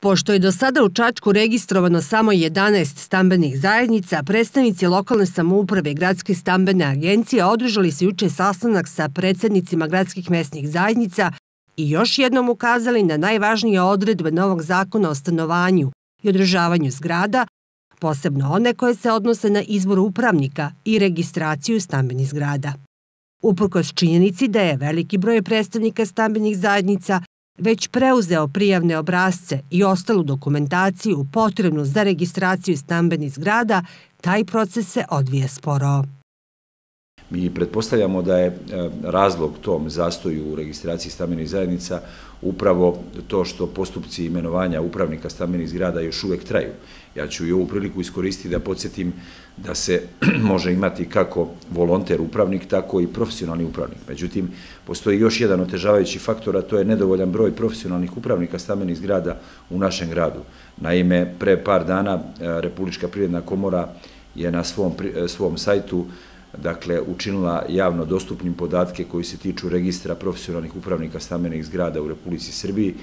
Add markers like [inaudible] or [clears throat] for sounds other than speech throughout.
Pošto je do sada u Čačku registrovano samo 11 stambenih zajednica, predstavnici lokalne samouprave Gradske stambene agencije održali se juče sastanak sa predsednicima gradskih mesnih zajednica i još jednom ukazali na najvažnije odredbe novog zakona o stanovanju i održavanju zgrada, posebno one koje se odnose na izbor upravnika i registraciju stambenih zgrada. Uprkos činjenici da je veliki broj predstavnika stambenih zajednica već preuzeo prijavne obrazce i ostalu dokumentaciju potrebnu za registraciju stambenih zgrada, taj proces se odvija sporo. Mi pretpostavljamo da je e, razlog tom zastoju u registraciji stambenih zajednica upravo to što postupci imenovanja upravnika stambenih zgrada još uvek traju. Ja ću i ovu priliku iskoristiti da podsjetim da se [clears throat] može imati kako volonter upravnik, tako i profesionalni upravnik. Međutim, postoji još jedan otežavajući faktor, a to je nedovoljan broj profesionalnih upravnika stambenih zgrada u našem gradu. Naime, pre par dana e, Republička privredna komora je na svom, e, svom sajtu dakle, učinila javno dostupnim podatke koji se tiču registra profesionalnih upravnika stamenih zgrada u Republici Srbiji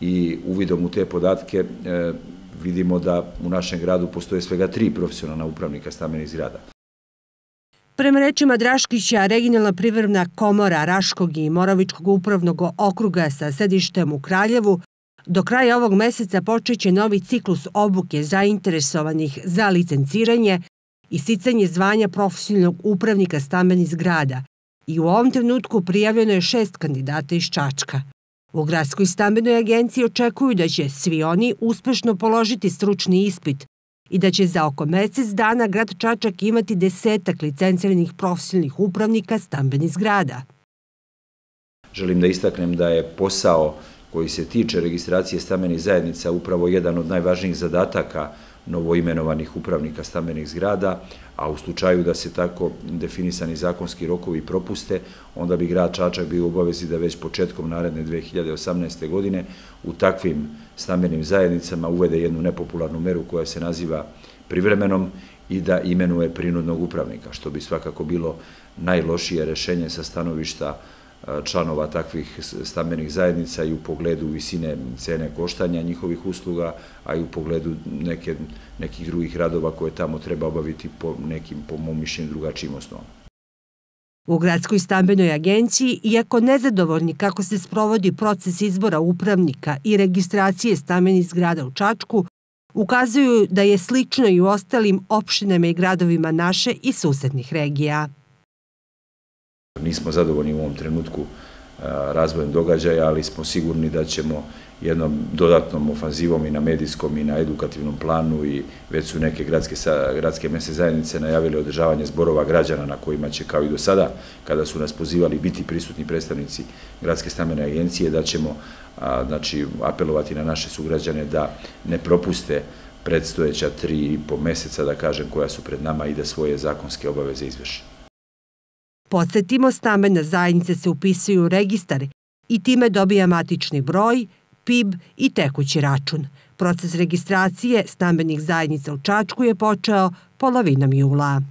i uvidom u te podatke e, vidimo da u našem gradu postoje svega tri profesionalna upravnika stamenih zgrada. Prema rečima Draškića, regionalna privredna komora Raškog i Moravičkog upravnog okruga sa sedištem u Kraljevu Do kraja ovog meseca počeće novi ciklus obuke zainteresovanih za licenciranje Isticanje zvanja profesionalnog upravnika stambenih zgrada i u ovom trenutku prijavljeno je šest kandidata iz Čačka. U Gradskoj stambenoj agenciji očekuju da će svi oni uspešno položiti stručni ispit i da će za oko mesec dana grad Čačak imati desetak licenciranih profesionalnih upravnika stambenih zgrada. Želim da istaknem da je posao koji se tiče registracije stambenih zajednica upravo jedan od najvažnijih zadataka novoimenovanih upravnika stambenih zgrada, a u slučaju da se tako definisani zakonski rokovi propuste, onda bi grad Čačak bio u obavezi da već početkom naredne 2018. godine u takvim stambenim zajednicama uvede jednu nepopularnu meru koja se naziva privremenom i da imenuje prinudnog upravnika, što bi svakako bilo najlošije rešenje sa stanovišta upravnika članova takvih stambenih zajednica i u pogledu visine cene koštanja njihovih usluga, a i u pogledu neke, nekih drugih radova koje tamo treba obaviti po nekim, po mom mišljenju, drugačijim osnovom. U Gradskoj stambenoj agenciji, iako nezadovoljni kako se sprovodi proces izbora upravnika i registracije stambenih zgrada u Čačku, ukazuju da je slično i u ostalim opštinama i gradovima naše i susednih regija. Nismo zadovoljni u ovom trenutku e, razvojem događaja, ali smo sigurni da ćemo jednom dodatnom ofanzivom i na medijskom i na edukativnom planu i već su neke gradske, gradske mese zajednice najavile održavanje zborova građana na kojima će kao i do sada kada su nas pozivali biti prisutni predstavnici Gradske stamene agencije da ćemo znači, apelovati na naše sugrađane da ne propuste predstojeća tri i po meseca da kažem koja su pred nama i da svoje zakonske obaveze izvrše. Podsetimo, stambene zajednice se upisuju u registar i time dobija matični broj, PIB i tekući račun. Proces registracije stambenih zajednica u Čačku je počeo polovinom jula.